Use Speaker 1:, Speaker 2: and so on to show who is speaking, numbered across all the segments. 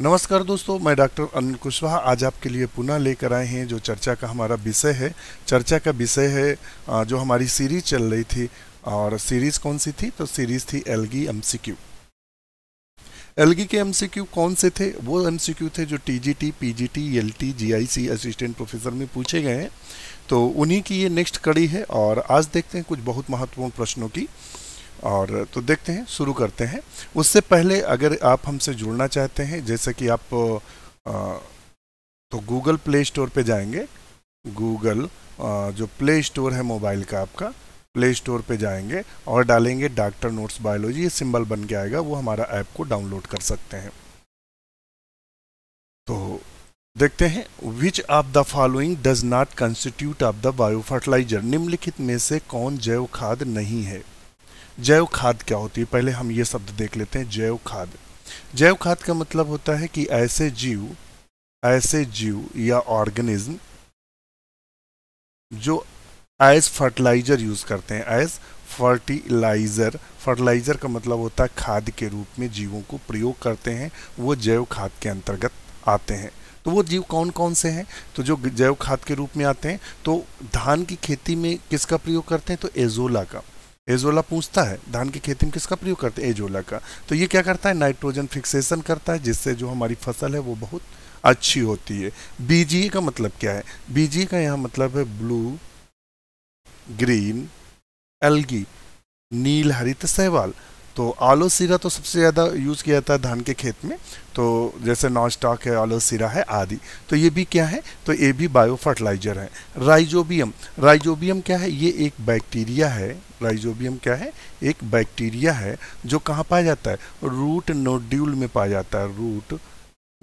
Speaker 1: नमस्कार दोस्तों मैं डॉक्टर अनिल कुशवाहा आज आपके लिए पुनः लेकर आए हैं जो चर्चा का हमारा विषय है चर्चा का विषय है जो हमारी सीरीज चल रही थी और सीरीज कौन सी थी तो सीरीज थी एलगी एमसीक्यू एलगी के एमसीक्यू कौन से थे वो एमसीक्यू थे जो TGT, PGT, LT, GIC assistant professor में पूछे गए हैं तो उन्हीं की ये नेक्स्ट कड़ी है और आज देखते हैं कुछ बहुत महत्वपूर्ण प्रश्नों की और तो देखते हैं शुरू करते हैं उससे पहले अगर आप हमसे जुड़ना चाहते हैं जैसे कि आप आ, तो गूगल प्ले स्टोर पे जाएंगे गूगल जो प्ले स्टोर है मोबाइल का आपका प्ले स्टोर पे जाएंगे और डालेंगे डॉक्टर नोट्स बायोलॉजी ये सिंबल बन के आएगा वो हमारा ऐप को डाउनलोड कर सकते हैं तो देखते हैं which of the following does not constitute of the biofertiliser निम्नलिखित में से कौन जैव खाद नहीं है जैव खाद क्या होती है पहले हम ये शब्द देख लेते हैं जैव खाद जैव खाद का मतलब होता है कि ऐसे जीव ऐसे जीव या ऑर्गेनिज्म जो एज फर्टिलाइजर यूज करते हैं एज फर्टिलाइजर फर्टिलाइजर का मतलब होता है खाद के रूप में जीवों को प्रयोग करते हैं वो जैव खाद के अंतर्गत आते हैं तो वो जीव कौन कौन से हैं तो जो जैव खाद के रूप में आते हैं तो धान की खेती में किसका प्रयोग करते हैं तो एजोला का एजोला पूछता है धान की खेती में किसका प्रयोग करते हैं एजोला का तो ये क्या करता है नाइट्रोजन फिक्सेशन करता है जिससे जो हमारी फसल है वो बहुत अच्छी होती है बीजी e का मतलब क्या है बीजी e का यहाँ मतलब है ब्लू ग्रीन एल्गी नील हरित सहवाल तो आलो सीरा तो सबसे ज़्यादा यूज़ किया जाता है धान के खेत में तो जैसे नॉन स्टॉक है आलो सीरा है आदि तो ये भी क्या है तो ये भी बायो फर्टिलाइजर है राइजोबियम राइजोबियम क्या है ये एक बैक्टीरिया है राइजोबियम क्या है एक बैक्टीरिया है जो कहाँ पाया जाता है रूट नोड्यूल में पाया जाता है रूट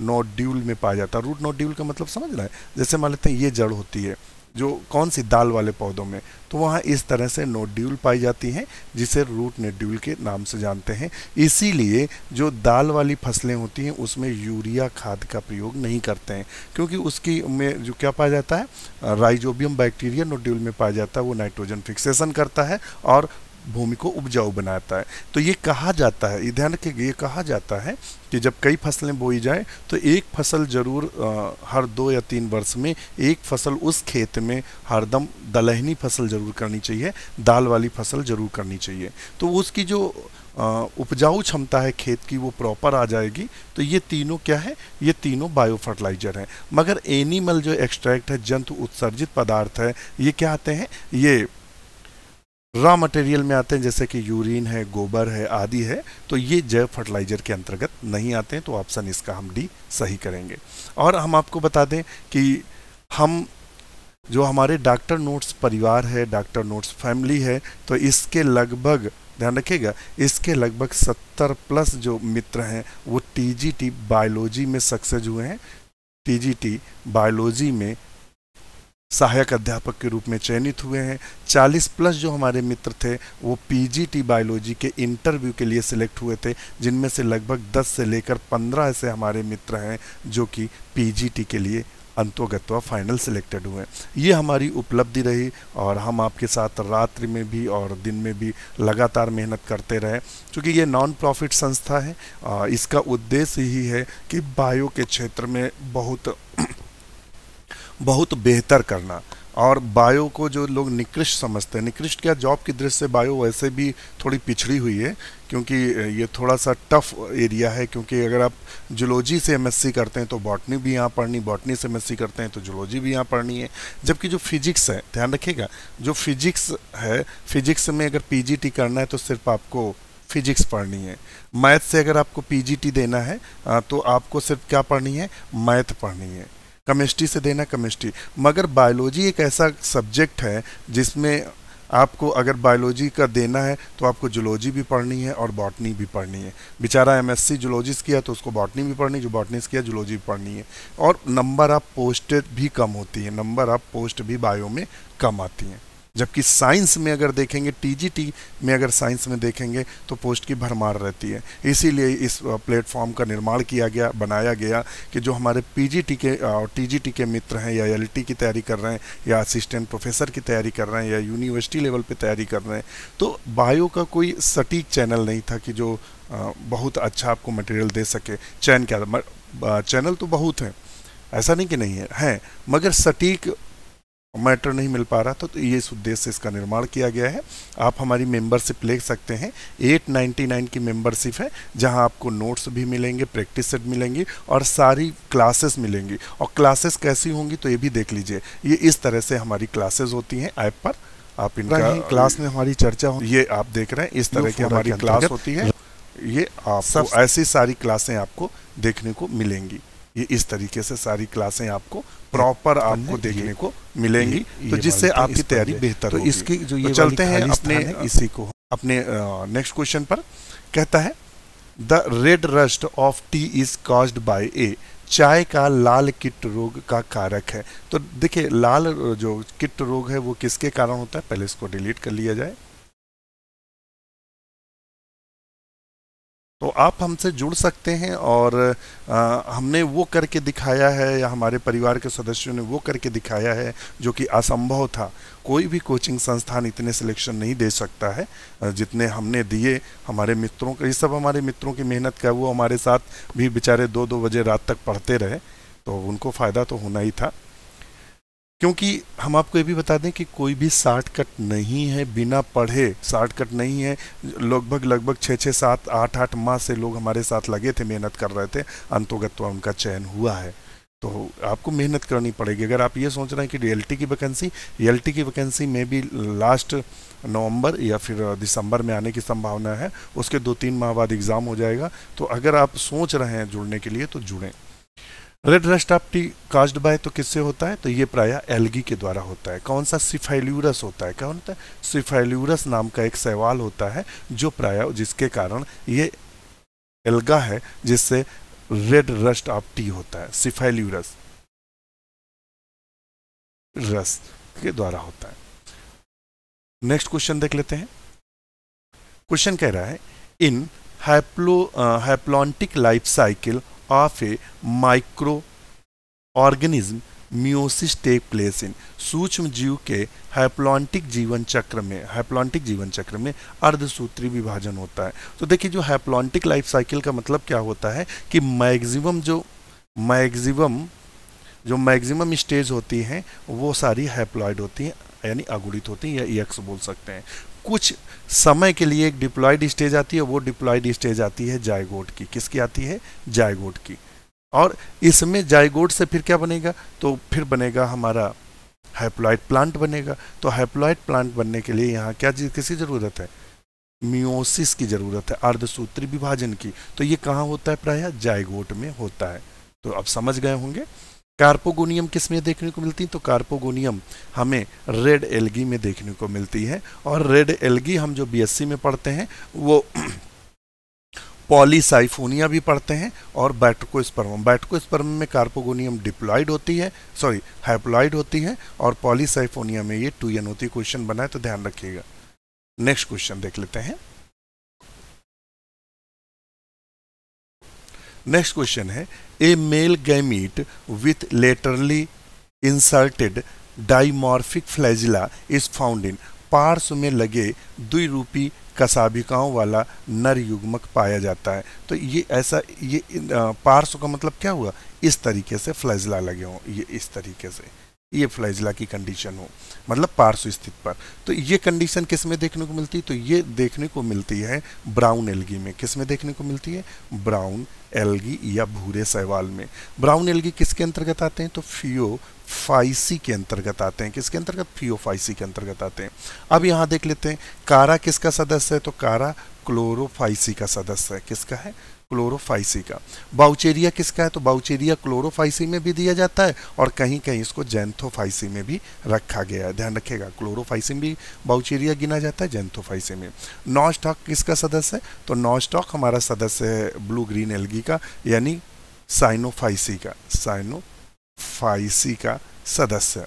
Speaker 1: नोड्यूल में पाया जाता है रूट नोड्यूल का मतलब समझ रहा है जैसे मान लेते हैं ये जड़ होती है जो कौन सी दाल वाले पौधों में तो वहाँ इस तरह से नोड्यूल पाई जाती हैं जिसे रूट नेड्यूल के नाम से जानते हैं इसीलिए जो दाल वाली फसलें होती हैं उसमें यूरिया खाद का प्रयोग नहीं करते हैं क्योंकि उसकी में जो क्या पाया जाता है राइजोबियम बैक्टीरिया नोड्यूल में पाया जाता है वो नाइट्रोजन फिक्सेशन करता है और भूमि को उपजाऊ बनाता है तो ये कहा जाता है ध्यान रखिए ये कहा जाता है कि जब कई फसलें बोई जाए तो एक फसल जरूर आ, हर दो या तीन वर्ष में एक फसल उस खेत में हरदम दलहनी फसल जरूर करनी चाहिए दाल वाली फसल जरूर करनी चाहिए तो उसकी जो उपजाऊ क्षमता है खेत की वो प्रॉपर आ जाएगी तो ये तीनों क्या है ये तीनों बायो फर्टिलाइजर हैं मगर एनिमल जो एक्सट्रैक्ट है जंतु उत्सर्जित पदार्थ है ये क्या आते हैं ये रॉ मटेरियल में आते हैं जैसे कि यूरिन है गोबर है आदि है तो ये जैव फर्टिलाइजर के अंतर्गत नहीं आते हैं तो ऑप्शन इसका हम डी सही करेंगे और हम आपको बता दें कि हम जो हमारे डॉक्टर नोट्स परिवार है डॉक्टर नोट्स फैमिली है तो इसके लगभग ध्यान रखिएगा इसके लगभग 70 प्लस जो मित्र हैं वो टी बायोलॉजी में सक्सेस हुए हैं टी बायोलॉजी में सहायक अध्यापक के रूप में चयनित हुए हैं 40 प्लस जो हमारे मित्र थे वो पीजीटी बायोलॉजी के इंटरव्यू के लिए सिलेक्ट हुए थे जिनमें से लगभग 10 से लेकर 15 ऐसे हमारे मित्र हैं जो कि पीजीटी के लिए अंतोगत्वा फाइनल सिलेक्टेड हुए ये हमारी उपलब्धि रही और हम आपके साथ रात्रि में भी और दिन में भी लगातार मेहनत करते रहे क्योंकि ये नॉन प्रॉफिट संस्था है इसका उद्देश्य ही है कि बायो के क्षेत्र में बहुत बहुत बेहतर करना और बायो को जो लोग निकृष्ट समझते हैं निकृष्ट क्या जॉब की दृष्टि से बायो वैसे भी थोड़ी पिछड़ी हुई है क्योंकि ये थोड़ा सा टफ एरिया है क्योंकि अगर आप जुलॉजी से एम करते हैं तो बॉटनी भी यहाँ पढ़नी बॉटनी से एम करते हैं तो जुलॉजी भी यहाँ पढ़नी है जबकि जो फिजिक्स है ध्यान रखिएगा जो फिजिक्स है फिजिक्स में अगर पी करना है तो सिर्फ आपको फिजिक्स पढ़नी है मैथ से अगर आपको पी देना है तो आपको सिर्फ क्या पढ़नी है मैथ पढ़नी है केमिस्ट्री से देना केमिस्ट्री मगर बायोलॉजी एक ऐसा सब्जेक्ट है जिसमें आपको अगर बायोलॉजी का देना है तो आपको जुलॉजी भी पढ़नी है और बॉटनी भी पढ़नी है बेचारा एम एस किया तो उसको बॉटनी भी पढ़नी जो बॉटनीस किया जुलॉजी भी पढ़नी है और नंबर ऑफ़ पोस्ट भी कम होती है नंबर ऑफ़ पोस्ट भी बायो में कम आती हैं जबकि साइंस में अगर देखेंगे टीजीटी में अगर साइंस में देखेंगे तो पोस्ट की भरमार रहती है इसीलिए इस प्लेटफॉर्म का निर्माण किया गया बनाया गया कि जो हमारे पीजीटी के टीजीटी के मित्र हैं या एल की तैयारी कर रहे हैं या असिस्टेंट प्रोफेसर की तैयारी कर रहे हैं या यूनिवर्सिटी लेवल पर तैयारी कर रहे हैं तो बायो का कोई सटीक चैनल नहीं था कि जो बहुत अच्छा आपको मटेरियल दे सके चैन क्या चैनल तो बहुत हैं ऐसा नहीं कि नहीं है हैं मगर सटीक मैटर नहीं मिल पा रहा था तो, तो ये इस उद्देश्य से इसका निर्माण किया गया है आप हमारी मेंबरशिप ले सकते हैं 899 की मेंबरशिप है जहां आपको नोट्स भी मिलेंगे प्रैक्टिस सेट मिलेंगी और सारी क्लासेस मिलेंगी और क्लासेस कैसी होंगी तो ये भी देख लीजिए ये इस तरह से हमारी क्लासेस होती हैं ऐप पर आप इनका क्लास में हमारी चर्चा हो ये आप देख रहे हैं इस तरह की हमारी क्लास होती है ये आप ऐसी सारी क्लासें आपको देखने को मिलेंगी ये इस तरीके से सारी क्लासें आपको प्रॉपर आपको देखने को मिलेंगी तो जिससे तो आपकी तैयारी बेहतर तो इसकी जो तो ये चलते हैं अपने इसी को अपने नेक्स्ट क्वेश्चन पर कहता है the red rust of tea is cause by a चाय का लाल किट रोग का कारक है तो देखिए लाल जो किट रोग है वो किसके कारण होता है पहले इसको डिलीट कर लिया जाए तो आप हमसे जुड़ सकते हैं और आ, हमने वो करके दिखाया है या हमारे परिवार के सदस्यों ने वो करके दिखाया है जो कि असंभव था कोई भी कोचिंग संस्थान इतने सिलेक्शन नहीं दे सकता है जितने हमने दिए हमारे मित्रों का ये सब हमारे मित्रों की मेहनत का वो हमारे साथ भी बेचारे दो दो बजे रात तक पढ़ते रहे तो उनको फ़ायदा तो होना ही था क्योंकि हम आपको ये भी बता दें कि कोई भी शार्ट कट नहीं है बिना पढ़े शार्ट कट नहीं है लगभग लगभग छः छः सात आठ आठ माह से लोग हमारे साथ लगे थे मेहनत कर रहे थे अंतोगत्वा उनका चयन हुआ है तो आपको मेहनत करनी पड़ेगी अगर आप ये सोच रहे हैं कि रियल्टी की वैकेंसी रियल्टी की वैकेंसी में भी लास्ट नवंबर या फिर दिसंबर में आने की संभावना है उसके दो तीन माह बाद एग्ज़ाम हो जाएगा तो अगर आप सोच रहे हैं जुड़ने के लिए तो जुड़ें red rust of tea caused by तो किससे होता है तो ये प्राय एलगी के द्वारा होता है कौन सा सिफाइल्यूरस होता है क्या होता है सिफाइल्यूरस नाम का एक सवाल होता है जो प्राय जिसके कारण ये एल्गा है जिससे रेड रस्ट ऑफ टी होता है सिफाइल्यूरस रस के द्वारा होता है नेक्स्ट क्वेश्चन देख लेते हैं क्वेश्चन कह रहा है in haplo haplontic life cycle of a microorganism meiosis take place in सूक्ष्म जीव के हैप्लॉन्टिक जीवन चक्र में हैप्लॉन्टिक जीवन चक्र में अर्धसूत्री विभाजन होता है तो देखिए जो हैप्लॉन्टिक लाइफ साइकिल का मतलब क्या होता है कि मैक्सिमम जो मैक्सिमम जो मैक्सिमम स्टेज होती हैं वो सारी हैप्लॉयड होती हैं यानी अगुड़ित होती हैं या यक्स बोल सकते हैं कुछ समय के लिए एक डिप्लॉयड स्टेज आती है वो डिप्लॉयड स्टेज आती है जायगोट की किसकी आती है जायगोट की और इसमें जायगोट से फिर क्या बनेगा तो फिर बनेगा हमारा हाइप्लॉयड प्लांट बनेगा तो हाइप्लॉयड प्लांट बनने के लिए यहाँ क्या किसकी ज़रूरत है मियोसिस की ज़रूरत है अर्धसूत्री विभाजन की तो ये कहाँ होता है प्रायः जायगोट में होता है तो अब समझ गए होंगे कार्पोगोनियम किस में देखने को मिलती है तो कार्पोगोनियम हमें रेड एलगी में देखने को मिलती है और रेड एलगी हम जो बीएससी में पढ़ते हैं वो पॉलीसाइफोनिया भी पढ़ते हैं और बैट्रकोस्पर्म बैट्रकोस्पर्म में कार्पोगोनियम डिप्लॉइड होती है सॉरी हाइप्लॉइड होती है और पॉलीसाइफोनिया में ये टू एन होती है क्वेश्चन बनाए तो ध्यान रखिएगा नेक्स्ट क्वेश्चन देख लेते हैं नेक्स्ट क्वेश्चन है a male gamete with laterally inserted dimorphic flagella is found in पार्स में लगे द्विरूपी कसाभिकाओं वाला नर युग्मक पाया जाता है तो ये ऐसा ये पार्स का मतलब क्या हुआ इस तरीके से फ्लैजला लगे हों ये इस तरीके से ये फ्लाइजिला की कंडीशन हो मतलब पार्श्व स्थित पर तो ये कंडीशन किस में देखने को मिलती है तो ये देखने को मिलती है ब्राउन एलगी में किस में देखने को मिलती है ब्राउन एलगी या भूरे सहवाल में ब्राउन एलगी किसके अंतर्गत आते हैं तो फियो फाइसी के अंतर्गत आते हैं किसके अंतर्गत फियोफाइसी के अंतर्गत आते हैं अब यहाँ देख लेते हैं कारा किसका सदस्य है तो कारा क्लोरोफाइसी का सदस्य है किसका है क्लोरोफाइसी का बाउचेरिया किसका है तो बाउचेरिया क्लोरोफाइसी में भी दिया जाता है और कहीं कहीं इसको जैंथोफाइसी में भी रखा गया है ध्यान रखेगा क्लोरोफाइसिन भी बाउचेरिया गिना जाता है जैंथोफाइसी में नॉस्टॉक किसका सदस्य है तो नॉस्टॉक हमारा सदस्य है ब्लू ग्रीन एलगी का यानी साइनोफाइसी का साइनोफाइसी का सदस्य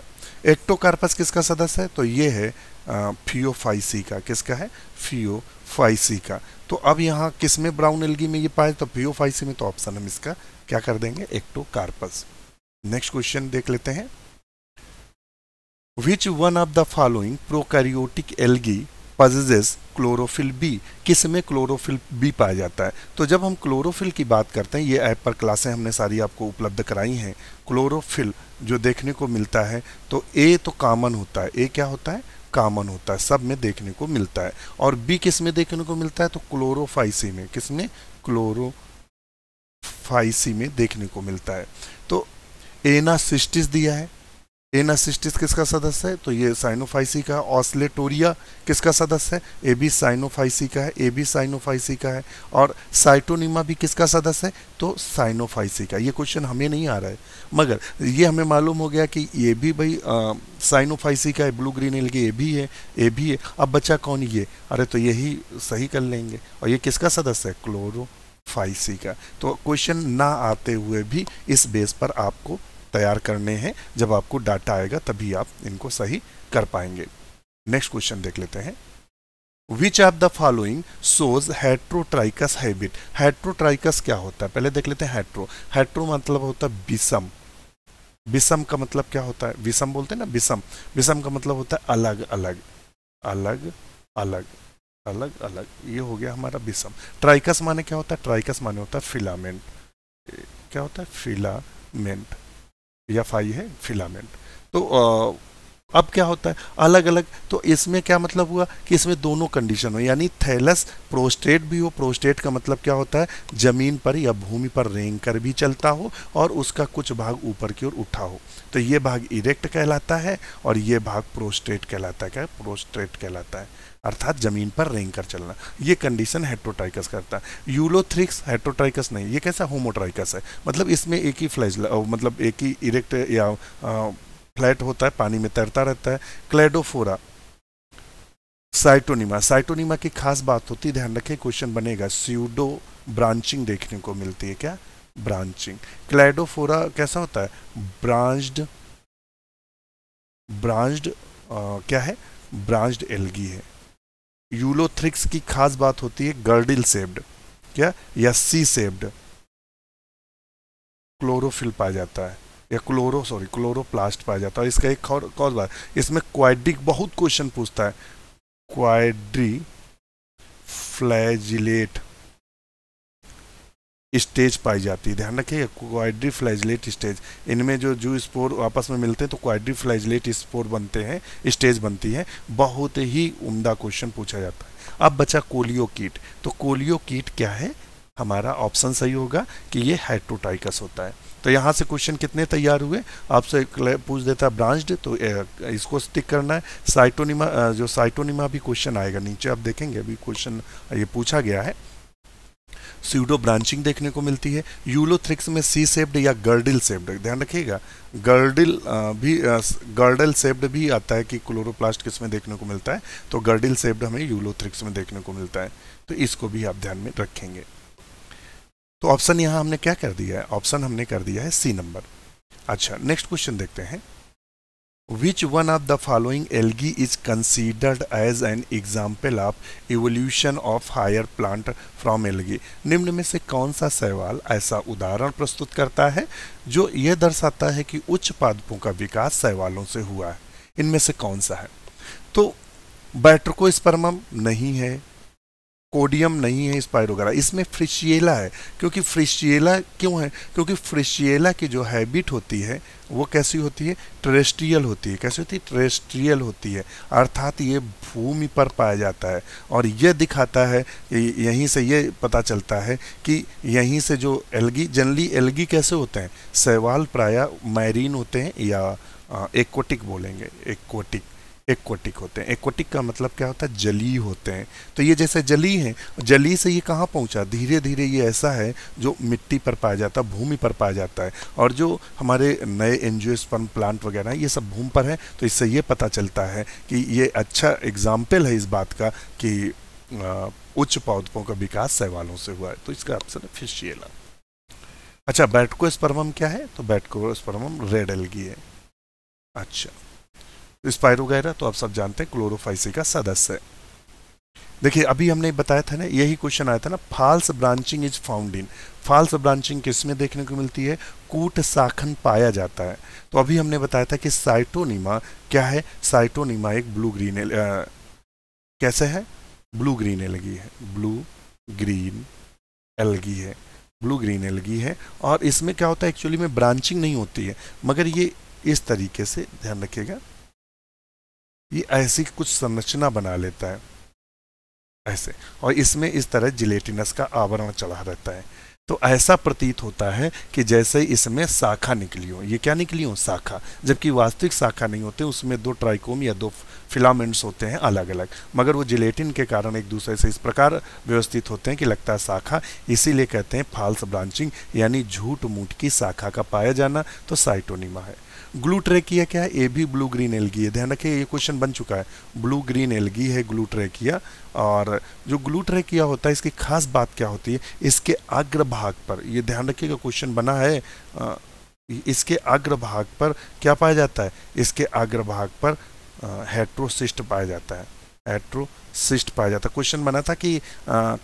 Speaker 1: एक्टोकार्पस किसका सदस्य है तो ये है फियोफाइसी फाइसी का किसका है फ्यू फाइसी का तो अब यहाँ किस में ब्राउन एलगी में ये पाए तो फ्यू फाइसी में तो ऑप्शन हम इसका क्या कर देंगे एक्टो कार्पस नेक्स्ट क्वेश्चन देख लेते हैं which one of the following prokaryotic algae possess chlorophyll b किस में क्लोरोफिल बी पाया जाता है तो जब हम क्लोरोफिल की बात करते हैं ये ऐप पर क्लासें हमने सारी आपको उपलब्ध कराई हैं क्लोरोफिल जो देखने को मिलता है तो ए तो कॉमन होता है ए क्या होता है कॉमन होता है सब में देखने को मिलता है और बी किस में देखने को मिलता है तो क्लोरोफाइसी में किस में क्लोरोफाइसी में देखने को मिलता है तो एनासिस्टिस दिया है एनासिस्टिस किसका सदस्य है तो ये साइनोफाइसी का है ऑस्लेटोरिया किसका सदस्य है ए बी साइनोफाइसी का है ए बी साइनोफाइसी का है और साइटोनिमा भी किसका सदस्य है तो साइनोफाइसी का ये क्वेश्चन हमें नहीं आ रहा है मगर ये हमें मालूम हो गया कि ये भी भाई साइनोफाइसी का है ब्लू ग्रीन एलगी ये भी है ए भी है अब बच्चा कौन ये अरे तो यही सही कर लेंगे और ये किसका सदस्य है क्लोरो फाइसी का तो क्वेश्चन ना आते हुए भी इस बेस पर आपको तैयार करने हैं जब आपको डाटा आएगा तभी आप इनको सही कर पाएंगे नेक्स्ट क्वेश्चन देख लेते हैं which of the following shows heterotrichous habit heterotrichous क्या होता है पहले देख लेते हैं हेट्रो हेट्रो मतलब होता है विषम विषम का मतलब क्या होता है विषम बोलते हैं ना विषम विषम का मतलब होता है अलग अलग अलग अलग अलग अलग ये हो गया हमारा विषम ट्राइकस माने क्या होता है ट्राइकस माने होता है फिलामेंट क्या होता है फिलामेंट एफ आई है फिलामेंट तो आ, अब क्या होता है अलग अलग तो इसमें क्या मतलब हुआ कि इसमें दोनों कंडीशन हो यानी थैलस प्रोस्टेट भी हो प्रोस्टेट का मतलब क्या होता है ज़मीन पर या भूमि पर रेंग कर भी चलता हो और उसका कुछ भाग ऊपर की ओर उठा हो तो ये भाग इरेक्ट कहलाता है और ये भाग प्रोस्टेट कहलाता है क्या प्रोस्टेट कहलाता है अर्थात ज़मीन पर रेंग कर चलना ये कंडीशन हेट्रोट्राइकस करता है यूलोथ्रिक्स हेट्रोट्राइकस नहीं ये कैसा होमोट्राइकस है मतलब इसमें एक ही फ्लैज मतलब एक ही इरेक्ट या फ्लैट होता है पानी में तैरता रहता है क्लेडोफोरा साइटोनिमा साइटोनिमा की खास बात होती है ध्यान रखें क्वेश्चन बनेगा स्यूडो ब्रांचिंग देखने को मिलती है क्या ब्रांचिंग क्लेडोफोरा कैसा होता है ब्रांच्ड ब्रांच्ड क्या है ब्रांच्ड एल्गी है यूलोथ्रिक्स की खास बात होती है गर्डिल सेव्ड क्या या सी सेव्ड क्लोरोफिल पाया जाता है या क्लोरो सॉरी क्लोरोप्लास्ट पाया जाता है इसका एक कौन बात इसमें क्वाड्रिक बहुत क्वेश्चन पूछता है क्वाड्री फ्लैजिलेट स्टेज पाई जाती है ध्यान रखिए क्वाड्री फ्लैजलेट स्टेज इनमें जो जू स्पोर आपस में मिलते हैं तो क्वाड्री फ्लैजलेट स्पोर बनते हैं स्टेज बनती है बहुत ही उम्दा क्वेश्चन पूछा जाता है अब बचा कोलियो कीट तो कोलियो कीट क्या है हमारा ऑप्शन सही होगा कि ये हाइट्रोटाइकस होता है तो यहाँ से क्वेश्चन कितने तैयार हुए आपसे पूछ देता है ब्रांच्ड तो इसको स्टिक करना है साइटोनिमा जो साइटोनिमा भी क्वेश्चन आएगा नीचे आप देखेंगे अभी क्वेश्चन ये पूछा गया है सीडो ब्रांचिंग देखने को मिलती है यूलोथ्रिक्स में सी सेप्ड या गर्डिल सेप्ड ध्यान रखिएगा गर्डिल भी गर्डल सेप्ड भी आता है कि क्लोरोप्लास्ट किस में देखने को मिलता है तो गर्डिल सेप्ड हमें यूलोथ्रिक्स में देखने को मिलता है तो इसको भी आप ध्यान में रखेंगे तो ऑप्शन यहाँ हमने क्या कर दिया है ऑप्शन हमने कर दिया है सी नंबर अच्छा नेक्स्ट क्वेश्चन देखते हैं Which one of the following algae is considered as an example of evolution of higher plant from algae? निम्न में से कौन सा सवाल ऐसा उदाहरण प्रस्तुत करता है जो ये दर्शाता है कि उच्च पादपों का विकास सवालों से हुआ है इनमें से कौन सा है तो बैट्रकोस्पर्मम नहीं है कोडियम नहीं है स्पायरोगरा इसमें फ्रिशिएला है क्योंकि फ्रिशिएला क्यों है क्योंकि फ्रिशिएला की जो हैबिट होती है वो कैसी होती है ट्रेस्ट्रियल होती है कैसी होती है ट्रेस्ट्रियल होती है अर्थात ये भूमि पर पाया जाता है और यह दिखाता है यहीं से ये पता चलता है कि यहीं से जो एलगी जनरली एलगी कैसे होते हैं सहवाल प्राय मैरीन होते हैं या एक्वोटिक बोलेंगे एकोटिक एक्वटिक होते हैं एक्वटिक का मतलब क्या होता है जली होते हैं तो ये जैसे जली हैं जली से ये कहाँ पहुँचा धीरे धीरे ये ऐसा है जो मिट्टी पर पाया जाता है भूमि पर पाया जाता है और जो हमारे नए स्पर्म प्लांट वगैरह ये सब भूमि पर है तो इससे ये पता चलता है कि ये अच्छा एग्जाम्पल है इस बात का कि उच्च पौधों का विकास सहवालों से हुआ है तो इसका ऑप्शन है फिशियला अच्छा बैटकोस्पर्मम क्या है तो बैटकोस्पर्मम रेड एलगी है अच्छा स्पायरोगैरा तो आप सब जानते हैं क्लोरोफाइसी का सदस्य है देखिए अभी हमने बताया था ना यही क्वेश्चन आया था ना false branching is found in false branching किस में देखने को मिलती है कूट साखन पाया जाता है तो अभी हमने बताया था कि साइटोनीमा क्या है साइटोनीमा एक ब्लू ग्रीन कैसे है ब्लू ग्रीन एलगी है ब्लू ग्रीन एलगी है ब्लू ग्रीन एलगी है और इसमें क्या होता है एक्चुअली में ब्रांचिंग नहीं होती है मगर ये इस तरीके से ध्यान रखिएगा ये ऐसी कुछ संरचना बना लेता है ऐसे और इसमें इस तरह जिलेटिनस का आवरण चढ़ा रहता है तो ऐसा प्रतीत होता है कि जैसे इसमें शाखा निकली हो ये क्या निकली हो शाखा जबकि वास्तविक शाखा नहीं होते उसमें दो ट्राइकोम या दो फिलामेंट्स होते हैं अलग अलग मगर वो जिलेटिन के कारण एक दूसरे से इस प्रकार व्यवस्थित होते हैं कि लगता है शाखा इसीलिए कहते हैं फाल्स ब्रांचिंग यानी झूठ मूठ की शाखा का पाया जाना तो साइटोनिमा है ग्लू ट्रेकिया क्या है ये भी ब्लू ग्रीन एलगी है ध्यान रखिए ये क्वेश्चन बन चुका है ब्लू ग्रीन एलगी है ग्लू ट्रेकिया और जो ग्लू ट्रेकिया होता है इसकी खास बात क्या होती है इसके भाग पर ये ध्यान रखिएगा क्वेश्चन बना है इसके अग्र भाग पर क्या पाया जाता है इसके भाग पर हेट्रोसिस्ट पाया जाता है हेट्रोसिस्ट पाया जाता है क्वेश्चन बना था कि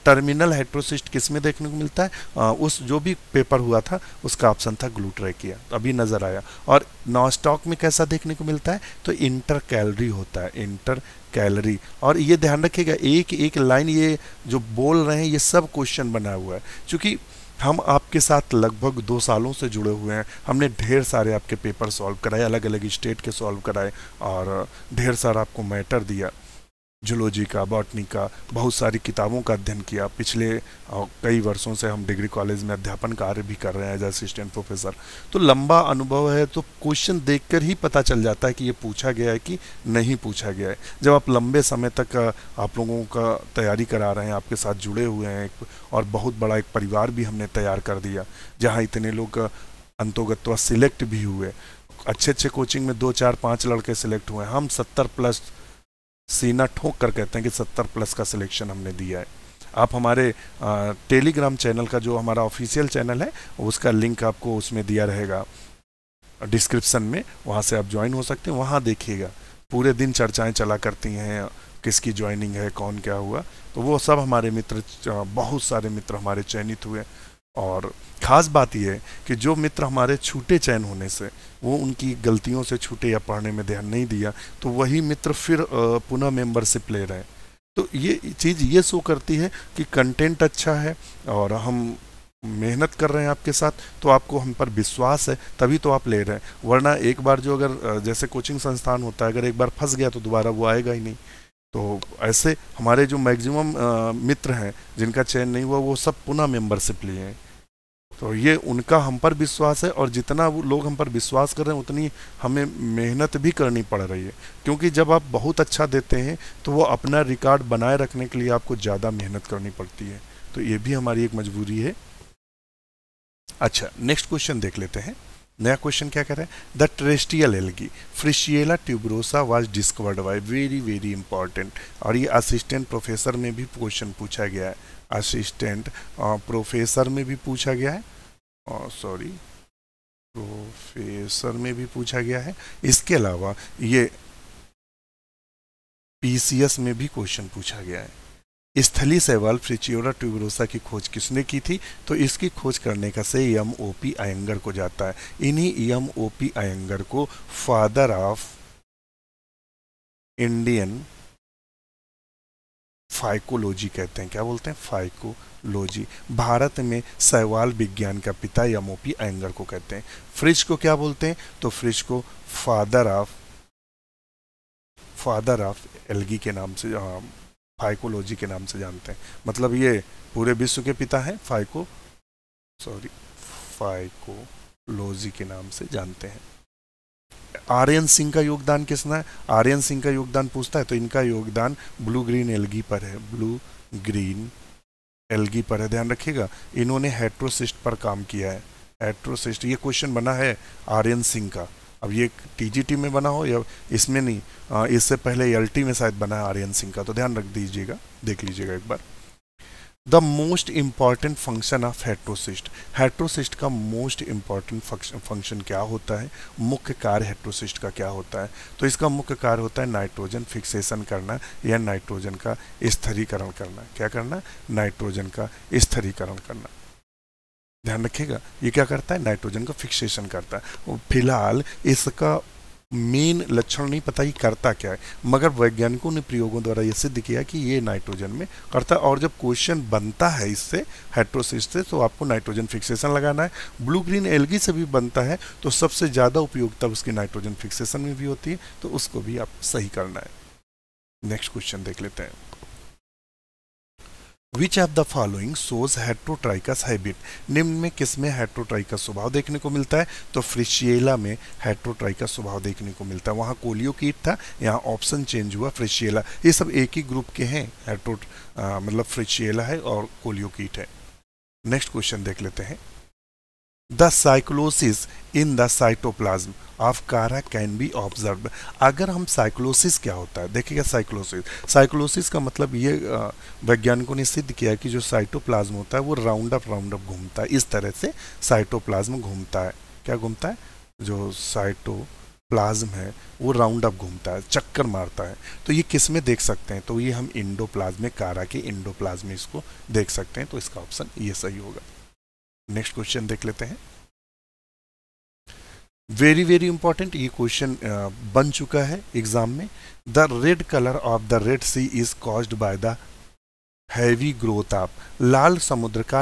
Speaker 1: टर्मिनल हेट्रोसिस्ट किस में देखने को मिलता है आ, उस जो भी पेपर हुआ था उसका ऑप्शन था ग्लूट्रेकिया अभी नज़र आया और नॉस्टॉक में कैसा देखने को मिलता है तो इंटर कैलरी होता है इंटर कैलरी और ये ध्यान रखिएगा एक एक लाइन ये जो बोल रहे हैं ये सब क्वेश्चन बना हुआ है चूँकि हम आपके साथ लगभग दो सालों से जुड़े हुए हैं हमने ढेर सारे आपके पेपर सॉल्व कराए अलग अलग स्टेट के सॉल्व कराए और ढेर सारा आपको मैटर दिया जुलोजी का बॉटनी का बहुत सारी किताबों का अध्ययन किया पिछले कई वर्षों से हम डिग्री कॉलेज में अध्यापन कार्य भी कर रहे हैं एज असिस्टेंट प्रोफेसर तो लंबा अनुभव है तो क्वेश्चन देखकर ही पता चल जाता है कि ये पूछा गया है कि नहीं पूछा गया है जब आप लंबे समय तक आप लोगों का तैयारी करा रहे हैं आपके साथ जुड़े हुए हैं और बहुत बड़ा एक परिवार भी हमने तैयार कर दिया जहाँ इतने लोग अंतोगत्वा सिलेक्ट भी हुए अच्छे अच्छे कोचिंग में दो चार पाँच लड़के सिलेक्ट हुए हम सत्तर प्लस सीना ठोक कर कहते हैं कि सत्तर प्लस का सिलेक्शन हमने दिया है आप हमारे टेलीग्राम चैनल का जो हमारा ऑफिशियल चैनल है उसका लिंक आपको उसमें दिया रहेगा डिस्क्रिप्सन में वहाँ से आप ज्वाइन हो सकते हैं वहाँ देखिएगा पूरे दिन चर्चाएं चला करती हैं किसकी ज्वाइनिंग है कौन क्या हुआ तो वो सब हमारे मित्र बहुत सारे मित्र हमारे चयनित हुए और ख़ास बात यह कि जो मित्र हमारे छूटे चयन होने से वो उनकी गलतियों से छूटे या पढ़ने में ध्यान नहीं दिया तो वही मित्र फिर पुनः मेंबरशिप ले रहे हैं तो ये चीज़ ये शो करती है कि कंटेंट अच्छा है और हम मेहनत कर रहे हैं आपके साथ तो आपको हम पर विश्वास है तभी तो आप ले रहे हैं वरना एक बार जो अगर जैसे कोचिंग संस्थान होता है अगर एक बार फंस गया तो दोबारा वो आएगा ही नहीं तो ऐसे हमारे जो मैक्सिमम मित्र हैं जिनका चयन नहीं हुआ वो सब पुनः मेंबरशिप लिए हैं तो ये उनका हम पर विश्वास है और जितना वो लोग हम पर विश्वास कर रहे हैं उतनी हमें मेहनत भी करनी पड़ रही है क्योंकि जब आप बहुत अच्छा देते हैं तो वो अपना रिकॉर्ड बनाए रखने के लिए आपको ज़्यादा मेहनत करनी पड़ती है तो ये भी हमारी एक मजबूरी है अच्छा नेक्स्ट क्वेश्चन देख लेते हैं नया क्वेश्चन क्या कह रहा है the terrestrial algae Fritschiella tuberosa was discovered by very very important और ये असिस्टेंट प्रोफेसर में भी क्वेश्चन पूछा गया है असिस्टेंट प्रोफेसर में भी पूछा गया है सॉरी प्रोफेसर में भी पूछा गया है इसके अलावा ये पीसीएस में भी क्वेश्चन पूछा गया है स्थली सहवाल फ्रिचियोरा ट्यूबरोसा की खोज किसने की थी तो इसकी खोज करने का से एम ओ पी आयंगर को जाता है इन्हीं एम ओ पी आयंगर को फादर ऑफ इंडियन फाइकोलॉजी कहते हैं क्या बोलते हैं फाइकोलॉजी भारत में सहवाल विज्ञान का पिता यमोपी अयंगर को कहते हैं फ्रिज को क्या बोलते हैं तो फ्रिज को father of father of algae के नाम से हाँ, फाइकोलॉजी के नाम से जानते हैं मतलब ये पूरे विश्व के पिता हैं फाइको सॉरी फाइकोलॉजी के नाम से जानते हैं आर्यन सिंह का योगदान किसना है आर्यन सिंह का योगदान पूछता है तो इनका योगदान ब्लू ग्रीन एलगी पर है ब्लू ग्रीन एलगी पर है ध्यान रखिएगा इन्होंने हेट्रोसिस्ट पर काम किया है हेट्रोसिस्ट ये क्वेश्चन बना है आर्यन सिंह का अब ये टीजीटी में बना हो या इसमें नहीं इससे पहले एल में शायद बना है आर्यन सिंह का तो ध्यान रख दीजिएगा देख लीजिएगा एक बार the most important function of heterocyst heterocyst का मोस्ट इम्पॉर्टेंट फंक्शन क्या होता है मुख्य कार्य हेट्रोसिस्ट का क्या होता है तो इसका मुख्य कार्य होता है नाइट्रोजन फिक्सेशन करना या नाइट्रोजन का स्थिरीकरण करना क्या करना नाइट्रोजन का स्थिरीकरण करना ध्यान रखिएगा ये क्या करता है नाइट्रोजन का फिक्सेशन करता है फिलहाल इसका मेन लक्षण नहीं पता ये करता क्या है मगर वैज्ञानिकों ने प्रयोगों द्वारा यह सिद्ध किया कि ये नाइट्रोजन में करता है और जब क्वेश्चन बनता है इससे हाइड्रोसिस से तो आपको नाइट्रोजन फिक्सेशन लगाना है ब्लू ग्रीन एलगी से भी बनता है तो सबसे ज़्यादा उपयोगिता उसकी नाइट्रोजन फिक्सेशन में भी होती है तो उसको भी आप सही करना है नेक्स्ट क्वेश्चन देख लेते हैं which of the following shows heterotrichous hybrid निम्न में किस में हैट्रोट्राइकस स्वभाव देखने को मिलता है तो फ्रिशियला में हैट्रोट्राइकस स्वभाव देखने को मिलता है वहाँ कोलियो कीट था यहाँ ऑप्शन चेंज हुआ फ्रिशियला ये सब एक ही ग्रुप के हैं हैट्रो मतलब फ्रिशियला है और कोलियो कीट है नेक्स्ट क्वेश्चन देख लेते हैं the cyclosis in the cytoplasm of Chara can be observe अगर हम साइक्लोसिस क्या होता है देखिएगा साइक्लोसिस साइक्लोसिस का मतलब ये वैज्ञानिकों ने सिद्ध किया कि जो साइटोप्लाज्म होता है वो राउंड अप राउंड अप घूमता है इस तरह से साइटोप्लाज्म घूमता है क्या घूमता है जो साइटो प्लाज्म है वो राउंड अप घूमता है चक्कर मारता है तो ये किस में देख सकते हैं तो ये हम इंडो कारा के इंडो इसको देख सकते हैं तो इसका ऑप्शन ये सही होगा नेक्स्ट क्वेश्चन देख लेते हैं वेरी वेरी इंपॉर्टेंट ये क्वेश्चन बन चुका है एग्जाम में the red colour of the Red Sea is caused by the heavy growth आप लाल समुद्र का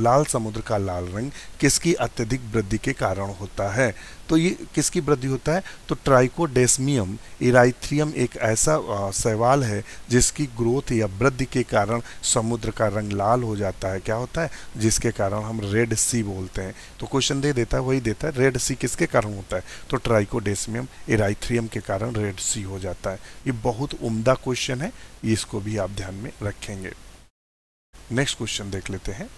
Speaker 1: लाल समुद्र का लाल रंग किसकी अत्यधिक वृद्धि के कारण होता है तो ये किसकी वृद्धि होता है तो ट्राइकोडेसमियम इराइथ्रियम एक ऐसा सवाल है जिसकी ग्रोथ या वृद्धि के कारण समुद्र का रंग लाल हो जाता है क्या होता है जिसके कारण हम रेड सी बोलते हैं तो क्वेश्चन दे देता है वही देता है रेड सी किसके कारण होता है तो ट्राइकोडेसमियम इराइथ्रियम के कारण रेड सी हो जाता है ये बहुत उमदा क्वेश्चन है इसको भी आप ध्यान में रखेंगे नेक्स्ट क्वेश्चन देख लेते हैं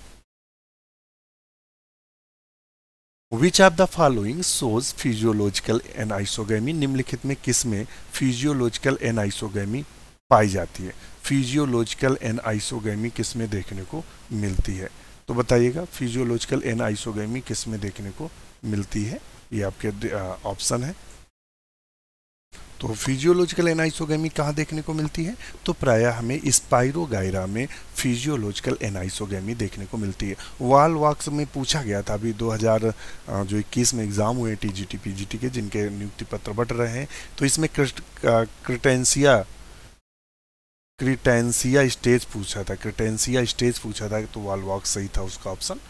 Speaker 1: which of the following shows physiological anisogamy निम्नलिखित में किस में फिजियोलॉजिकल आइसोगी पाई जाती है फिजियोलॉजिकल आइसोगी किस में देखने को मिलती है तो बताइएगा फिजियोलॉजिकल आइसोगी किस में देखने को मिलती है ये आपके ऑप्शन है तो फिजियोलॉजिकल एनाइसोगेमी कहाँ देखने को मिलती है तो प्रायः हमें स्पायरोगायरा में फिजियोलॉजिकल एनाइसोगेमी देखने को मिलती है वाल वॉक्स में पूछा गया था अभी 2000 जो इक्कीस में एग्ज़ाम हुए T G T P G T के जिनके नियुक्ति पत्र बट रहे हैं तो इसमें क्रिटेंसिया क्रिटेंसिया स्टेज पूछा था क्रिटेंसिया स्टेज पूछा था तो वाल वॉक सही था उसका ऑप्शन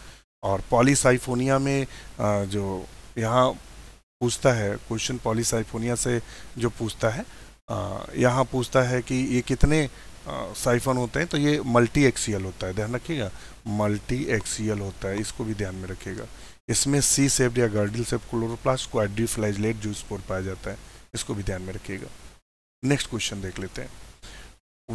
Speaker 1: और पॉलीसाइफोनिया में जो यहाँ पूछता है क्वेश्चन पॉलीसाइफोनिया से जो पूछता है यहाँ पूछता है कि ये कितने साइफन होते हैं तो ये मल्टी एक्सियल होता है ध्यान रखिएगा मल्टी एक्सियल होता है इसको भी ध्यान में रखिएगा इसमें सी सेप्ड या गार्डिल सेप क्लोरोप्लास्ट क्वाड्रीफ्लाइजलेट जूस पाया जाता है इसको भी ध्यान में रखिएगा नेक्स्ट क्वेश्चन देख लेते हैं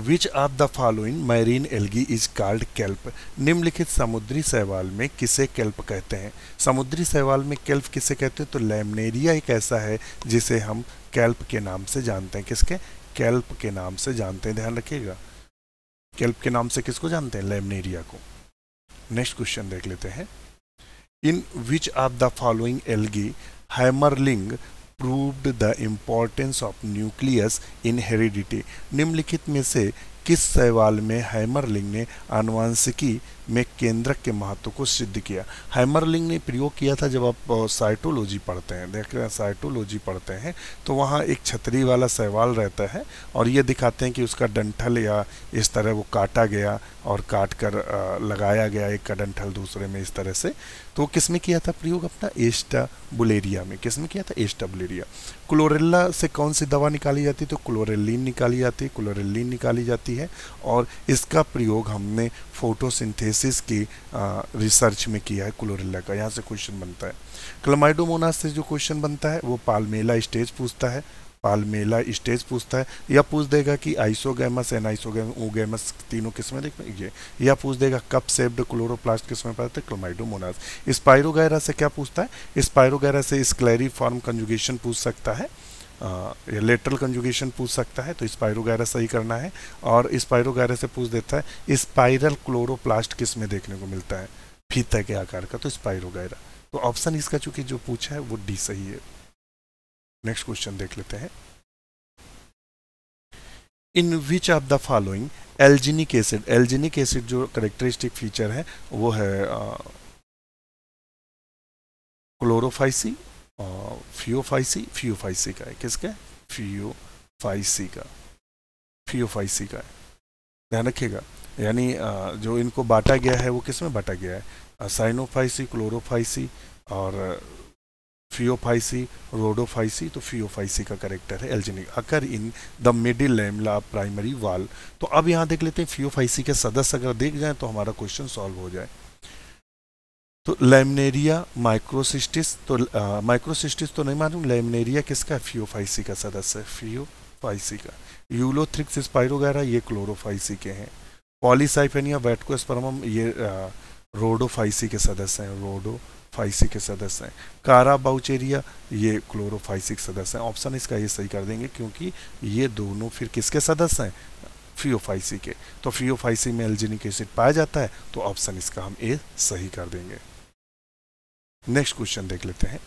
Speaker 1: which of the following marine algae is called kelp निम्नलिखित समुद्री सहवाल में किसे कैल्प कहते हैं समुद्री सहवाल में कैल्प किसे कहते हैं तो लेमनेरिया एक ऐसा है जिसे हम कैल्प के नाम से जानते हैं किसके कैल्प के नाम से जानते हैं ध्यान रखिएगा कैल्प के नाम से किसको जानते हैं लेमनेरिया को नेक्स्ट क्वेश्चन देख लेते हैं in which of the following algae Hammerling proved the importance of nucleus in heredity निम्नलिखित में से किस सवाल में हैमरलिंग ने आनुवंशिकी में केंद्रक के महत्व को सिद्ध किया हैमरलिंग ने प्रयोग किया था जब आप साइटोलॉजी पढ़ते हैं देख रहे हैं साइटोलॉजी पढ़ते हैं तो वहाँ एक छतरी वाला सहवाल रहता है और ये दिखाते हैं कि उसका डंठल या इस तरह वो काटा गया और काट कर लगाया गया एक का डंठल दूसरे में इस तरह से तो में किया था प्रयोग अपना एस्टा बुलेरिया में में किया था एस्टा बुलेरिया क्लोरेला से कौन सी दवा निकाली जाती है तो क्लोरेलिन निकाली जाती है क्लोरेलिन निकाली जाती है और इसका प्रयोग हमने फोटोसिंथेसिस स्पीसीज की रिसर्च में किया है क्लोरेला का यहाँ से क्वेश्चन बनता है क्लमाइडोमोनास से जो क्वेश्चन बनता है वो पालमेला स्टेज पूछता है पालमेला स्टेज पूछता है या पूछ देगा कि आइसोगेमस एन आइसोगेमस तीनों किस्में देख ये या पूछ देगा कप सेव्ड क्लोरोप्लास्ट किस्में पाते हैं क्लोमाइडोमोनास स्पायरोगैरा से क्या पूछता है स्पायरोगैरा से स्क्लेरी फॉर्म कंजुगेशन पूछ सकता है या लेटरल कंजुगेशन पूछ सकता है तो स्पायरोगैरा सही करना है और स्पायरोगैरा से पूछ देता है स्पाइरल क्लोरोप्लास्ट किस में देखने को मिलता है फीता के आकार का तो स्पायरोगैरा तो ऑप्शन इसका चूंकि जो पूछा है वो डी सही है नेक्स्ट क्वेश्चन देख लेते हैं in which of the following alginic acid alginic acid जो करेक्टरिस्टिक फीचर है वो है chlorophyceae phaeophyceae phaeophyceae का है किसका है फ्यू फाइव सी का फ्यू फाइव सी का है ध्यान रखिएगा यानी जो इनको बांटा गया है वो किस में बांटा गया है साइनोफाइसी क्लोरोफाइसी और फियोफाइसी रोडोफाइसी तो फियोफाइसी का करेक्टर है एल्जेनिक अगर in the middle lamella primary wall तो अब यहाँ देख लेते हैं फियोफाइसी के सदस्य अगर देख जाएं तो हमारा क्वेश्चन सॉल्व हो जाए तो लेमनेरिया माइक्रोसिस्टिस तो माइक्रोसिस्टिस तो नहीं मालूम लेमनेरिया किसका फियोफाइसी का सदस्य है फियोफाइसी का यूलोथ्रिक्स वगैरह ये क्लोरोफाइसी के हैं पॉलीसाइफेनिया वेटकोस्परम ये रोडोफाइसी के सदस्य हैं रोडोफाइसी के सदस्य हैं कारा बाउचेरिया ये क्लोरोफाइसी के सदस्य हैं ऑप्शन इसका ये सही कर देंगे क्योंकि ये दोनों फिर किसके सदस्य हैं फियोफाइसी के तो फियोफाइसी में एल्जेनिक एसिड पाया जाता है तो ऑप्शन इसका हम ए सही कर देंगे नेक्स्ट क्वेश्चन देख लेते हैं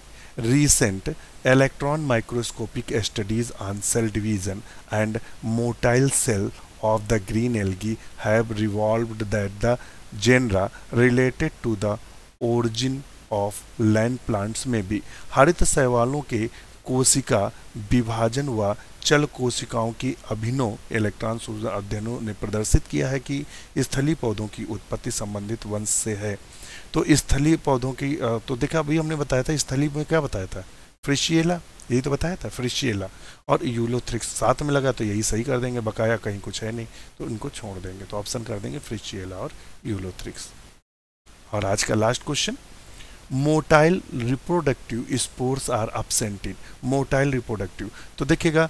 Speaker 1: recent electron microscopic studies on cell division and motile cell of the green algae have revolved that the genera related to the origin of land plants में भी हरित सहवालों के कोशिका विभाजन व चल कोशिकाओं की अभिनव इलेक्ट्रॉन सूर्य अध्ययनों ने प्रदर्शित किया है कि स्थली पौधों की उत्पत्ति संबंधित वंश से है तो स्थलीय पौधों की तो देखा अभी हमने बताया था स्थलीय में क्या बताया था फ्रिशियला यही तो बताया था फ्रिशियला और यूलोथ्रिक्स साथ में लगा तो यही सही कर देंगे बकाया कहीं कुछ है नहीं तो इनको छोड़ देंगे तो ऑप्शन कर देंगे फ्रिशियला और यूलोथ्रिक्स और आज का last question motile reproductive spores are absent in motile reproductive तो देखिएगा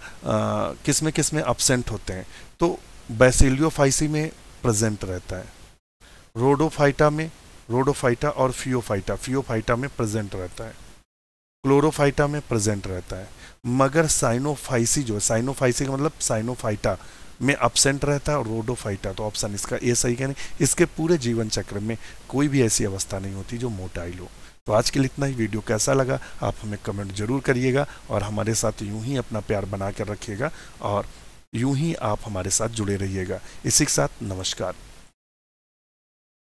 Speaker 1: किस में किस में अपसेंट होते हैं तो बैसिलियोफाइसी में प्रेजेंट रहता है रोडोफाइटा में रोडोफाइटा और फियोफाइटा फियोफाइटा में प्रेजेंट रहता है क्लोरोफाइटा में प्रेजेंट रहता है मगर साइनोफाइसी जो है साइनोफाइसी का मतलब साइनोफाइटा में अपसेंट रहता है और रोडोफाइटा तो ऑप्शन इसका ए सही कहने इसके पूरे जीवन चक्र में कोई भी ऐसी अवस्था नहीं होती जो मोटाइल हो तो आज के लिए इतना ही वीडियो कैसा लगा आप हमें कमेंट जरूर करिएगा और हमारे साथ यूं ही अपना प्यार बना कर रखिएगा और यूं ही आप हमारे साथ जुड़े रहिएगा इसी के साथ नमस्कार